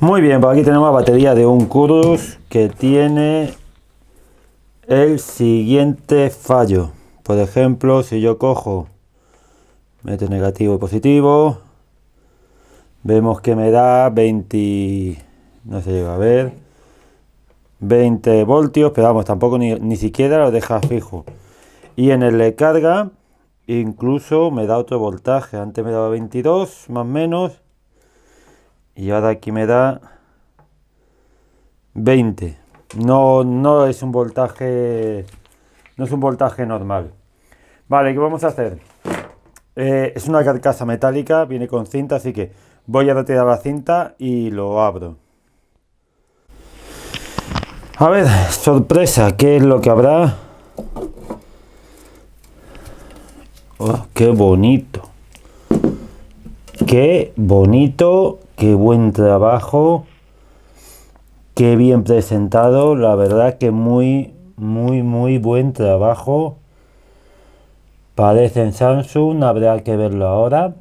Muy bien, pues aquí tenemos la batería de un Curus que tiene el siguiente fallo. Por ejemplo, si yo cojo, meto negativo y positivo, vemos que me da 20, no se llega a ver, 20 voltios, pero vamos, tampoco ni, ni siquiera lo deja fijo. Y en el de carga, incluso me da otro voltaje, antes me daba 22, más o menos, y ahora aquí me da 20. No, no es un voltaje, no es un voltaje normal. Vale, ¿qué vamos a hacer? Eh, es una carcasa metálica, viene con cinta, así que voy a retirar la cinta y lo abro. A ver, sorpresa, ¿qué es lo que habrá? Oh, ¡Qué bonito! ¡Qué bonito Qué buen trabajo. Qué bien presentado. La verdad que muy, muy, muy buen trabajo. Parece en Samsung. Habrá que verlo ahora.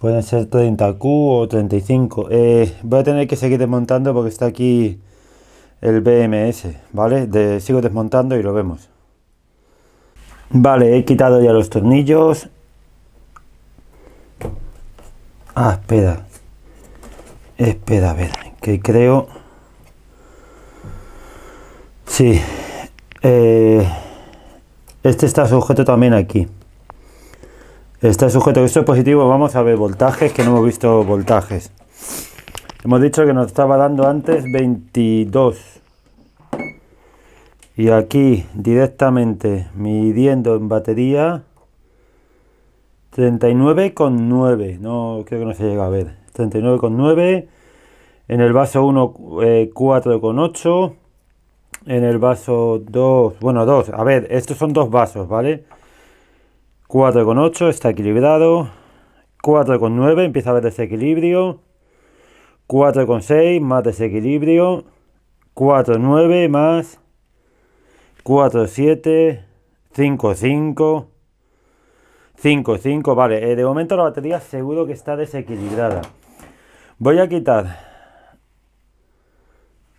Pueden ser 30Q o 35. Eh, voy a tener que seguir desmontando porque está aquí el BMS, ¿vale? sigo desmontando y lo vemos. Vale, he quitado ya los tornillos, Ah, espera. Espera, a ver. Que creo... Sí. Eh, este está sujeto también aquí. Está sujeto. Esto es positivo. Vamos a ver voltajes, que no hemos visto voltajes. Hemos dicho que nos estaba dando antes 22. Y aquí directamente midiendo en batería 39,9. No, creo que no se llega a ver. 39,9. En el vaso 1, eh, con 4,8. En el vaso 2, bueno, 2. A ver, estos son dos vasos, ¿vale? 4,8 está equilibrado. 4,9 empieza a haber desequilibrio. 4,6 más desequilibrio. 4,9 más. 4,7. 5,5. 5, 5, vale. Eh, de momento la batería seguro que está desequilibrada. Voy a quitar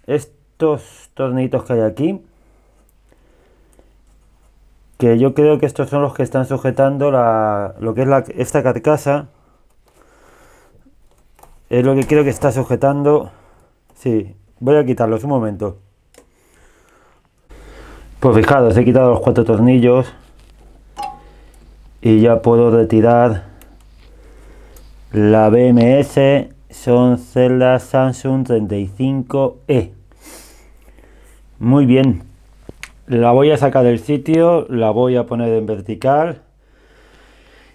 estos tornitos que hay aquí. Que yo creo que estos son los que están sujetando la, lo que es la, esta carcasa. Es lo que creo que está sujetando. Sí, voy a quitarlos un momento. Pues fijados he quitado los cuatro tornillos y ya puedo retirar la BMS son celdas Samsung 35E muy bien la voy a sacar del sitio la voy a poner en vertical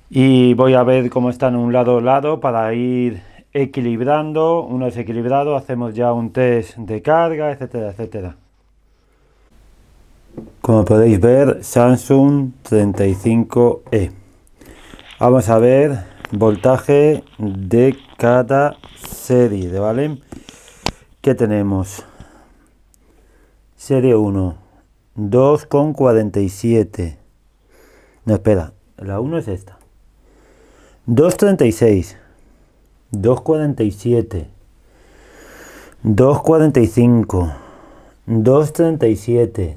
y voy a ver cómo están un lado a lado para ir equilibrando Uno desequilibrado equilibrado hacemos ya un test de carga etcétera etcétera como podéis ver Samsung 35E vamos a ver voltaje de cada serie de vale que tenemos serie 1 2,47 no espera la 1 es esta 236 247 245 237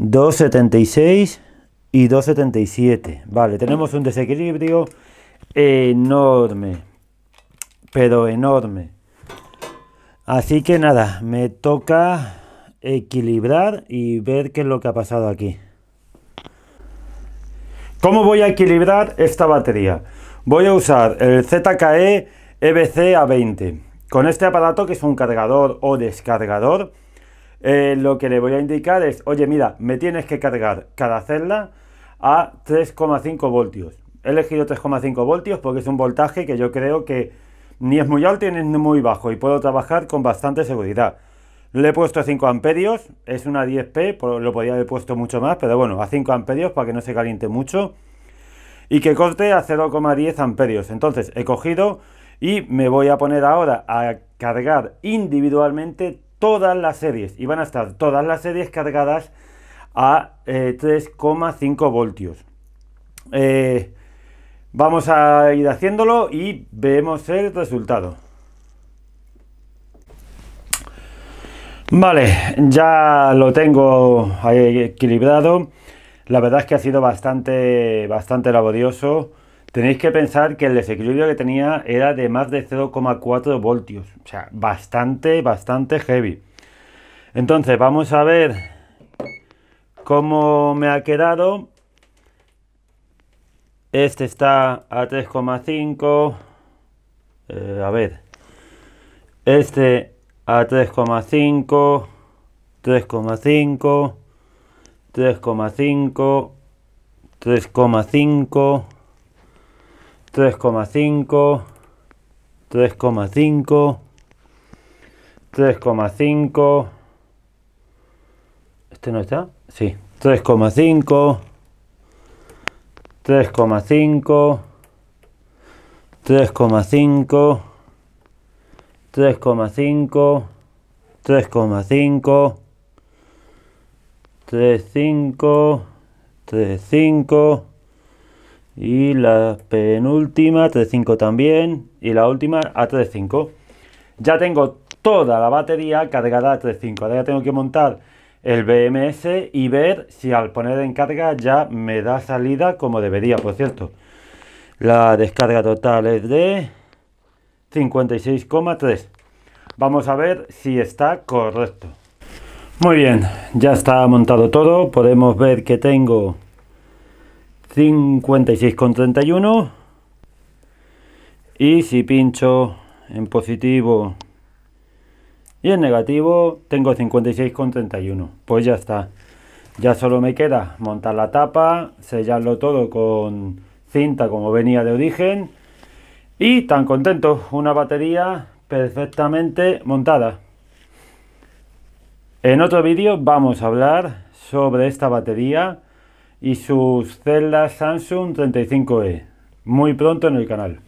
2,76 y 2,77. Vale, tenemos un desequilibrio enorme. Pero enorme. Así que nada, me toca equilibrar y ver qué es lo que ha pasado aquí. ¿Cómo voy a equilibrar esta batería? Voy a usar el ZKE EBC A20. Con este aparato que es un cargador o descargador eh, lo que le voy a indicar es, oye, mira, me tienes que cargar cada celda a 3,5 voltios. He elegido 3,5 voltios porque es un voltaje que yo creo que ni es muy alto ni es muy bajo y puedo trabajar con bastante seguridad. Le he puesto 5 amperios, es una 10P, lo podría haber puesto mucho más, pero bueno, a 5 amperios para que no se caliente mucho y que corte a 0,10 amperios. Entonces he cogido y me voy a poner ahora a cargar individualmente todas las series y van a estar todas las series cargadas a 3,5 eh, voltios. Eh, vamos a ir haciéndolo y vemos el resultado. Vale, ya lo tengo equilibrado. La verdad es que ha sido bastante, bastante laborioso. Tenéis que pensar que el desequilibrio que tenía era de más de 0,4 voltios. O sea, bastante, bastante heavy. Entonces, vamos a ver cómo me ha quedado. Este está a 3,5. Eh, a ver. Este a 3,5. 3,5. 3,5. 3,5. 3,5, 3,5, 3,5. ¿Este no está? Sí. 3,5, 3,5, 3,5, 3,5, 3,5, 3,5, 3,5. Y la penúltima, 35 también. Y la última, a 35 Ya tengo toda la batería cargada a 3.5. Ahora ya tengo que montar el BMS y ver si al poner en carga ya me da salida como debería, por cierto. La descarga total es de 56,3. Vamos a ver si está correcto. Muy bien, ya está montado todo. Podemos ver que tengo 56,31. Y si pincho en positivo y en negativo, tengo 56,31. Pues ya está. Ya solo me queda montar la tapa, sellarlo todo con cinta como venía de origen. Y tan contento, una batería perfectamente montada. En otro vídeo vamos a hablar sobre esta batería y sus celdas Samsung 35E. Muy pronto en el canal.